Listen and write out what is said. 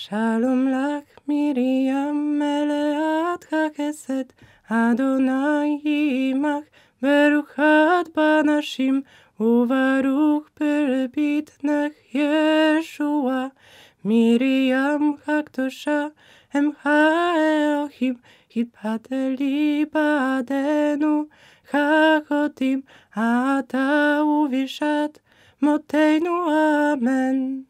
Shalom lach Miriam meleat haKeset, Adonai imach beruchat banashim uvaruch nach Yeshua Miriam haktosha em haeohim hipateli badenu hachotim ata uvishat moteinu amen.